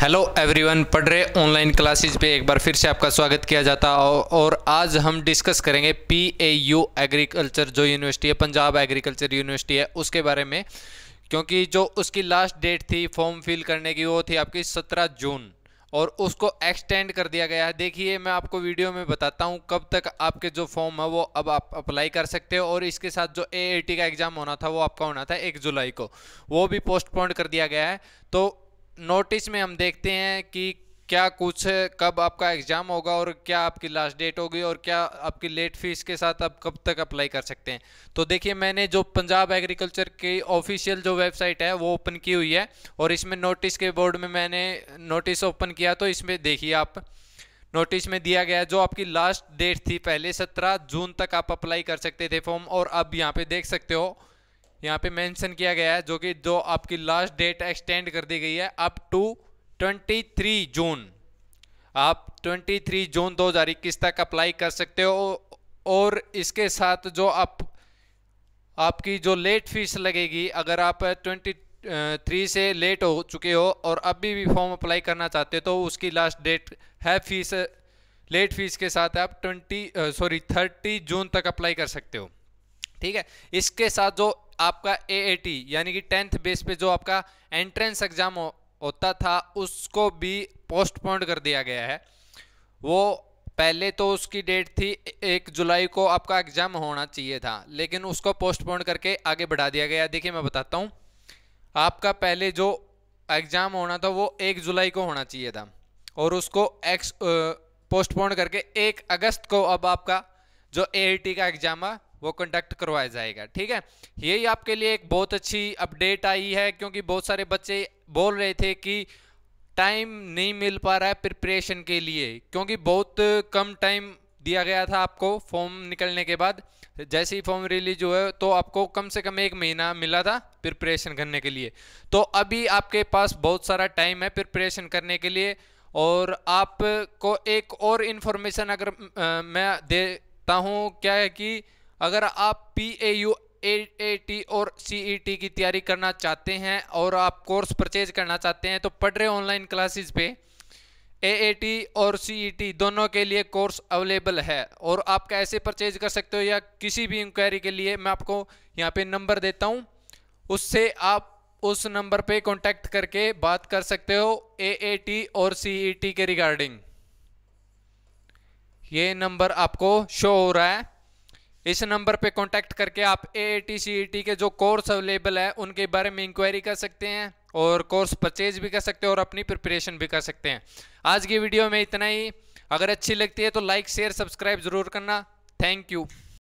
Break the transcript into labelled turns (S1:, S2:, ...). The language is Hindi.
S1: हेलो एवरीवन पढ़ रहे ऑनलाइन क्लासेस पे एक बार फिर से आपका स्वागत किया जाता है और आज हम डिस्कस करेंगे पी ए यू एग्रीकल्चर जो यूनिवर्सिटी है पंजाब एग्रीकल्चर यूनिवर्सिटी है उसके बारे में क्योंकि जो उसकी लास्ट डेट थी फॉर्म फिल करने की वो थी आपकी सत्रह जून और उसको एक्सटेंड कर दिया गया है देखिए मैं आपको वीडियो में बताता हूँ कब तक आपके जो फॉर्म है वो अब आप अप्लाई कर सकते हो और इसके साथ जो ए का एग्ज़ाम होना था वो आपका होना था एक जुलाई को वो भी पोस्टपोन्ड कर दिया गया है तो नोटिस में हम देखते हैं कि क्या कुछ कब आपका एग्ज़ाम होगा और क्या आपकी लास्ट डेट होगी और क्या आपकी लेट फीस के साथ आप कब तक अप्लाई कर सकते हैं तो देखिए मैंने जो पंजाब एग्रीकल्चर की ऑफिशियल जो वेबसाइट है वो ओपन की हुई है और इसमें नोटिस के बोर्ड में मैंने नोटिस ओपन किया तो इसमें देखिए आप नोटिस में दिया गया जो आपकी लास्ट डेट थी पहले सत्रह जून तक आप अप्लाई कर सकते थे फॉर्म और अब यहाँ पर देख सकते हो यहाँ पे मेंशन किया गया है जो कि जो आपकी लास्ट डेट एक्सटेंड कर दी गई है अप टू 23 जून आप 23 जून 2021 तक अप्लाई कर सकते हो और इसके साथ जो आप आपकी जो लेट फीस लगेगी अगर आप 23 से लेट हो चुके हो और अभी भी फॉर्म अप्लाई करना चाहते हो तो उसकी लास्ट डेट है फीस लेट फीस के साथ आप 20 सॉरी 30 जून तक अप्लाई कर सकते हो ठीक है इसके साथ जो आपका ए यानी कि टेंथ बेस पे जो आपका एंट्रेंस एग्जाम हो, होता था उसको भी पोस्टपोन्ड कर दिया गया है वो पहले तो उसकी डेट थी एक जुलाई को आपका एग्जाम होना चाहिए था लेकिन उसको पोस्टपोन करके आगे बढ़ा दिया गया देखिए मैं बताता हूँ आपका पहले जो एग्ज़ाम होना था वो एक जुलाई को होना चाहिए था और उसको एक्स पोस्टपोन करके एक अगस्त को अब आपका जो ए का एग्ज़ाम है वो कंडक्ट करवाया जाएगा ठीक है यही आपके लिए एक बहुत अच्छी अपडेट आई है क्योंकि बहुत सारे बच्चे बोल रहे थे कि टाइम नहीं मिल पा रहा है प्रिपरेशन के लिए क्योंकि बहुत कम टाइम दिया गया था आपको फॉर्म निकलने के बाद जैसे ही फॉर्म रिलीज हुआ तो आपको कम से कम एक महीना मिला था प्रिपरेशन करने के लिए तो अभी आपके पास बहुत सारा टाइम है प्रिपरेशन करने के लिए और आपको एक और इन्फॉर्मेशन अगर आ, मैं देता हूँ क्या है कि अगर आप P A U A A T और सी ई टी की तैयारी करना चाहते हैं और आप कोर्स परचेज करना चाहते हैं तो पढ़ रहे ऑनलाइन क्लासेस पे ए ए टी और सी ई टी दोनों के लिए कोर्स अवेलेबल है और आप कैसे परचेज कर सकते हो या किसी भी इंक्वायरी के लिए मैं आपको यहाँ पे नंबर देता हूँ उससे आप उस नंबर पे कांटेक्ट करके बात कर सकते हो ए ए टी और सी ई टी के रिगार्डिंग ये नंबर आपको शो हो रहा है इस नंबर पे कांटेक्ट करके आप ए आई टी सी टी के जो कोर्स अवेलेबल है उनके बारे में इंक्वायरी कर सकते हैं और कोर्स परचेज भी कर सकते हैं और अपनी प्रिपरेशन भी कर सकते हैं आज की वीडियो में इतना ही अगर अच्छी लगती है तो लाइक शेयर सब्सक्राइब ज़रूर करना थैंक यू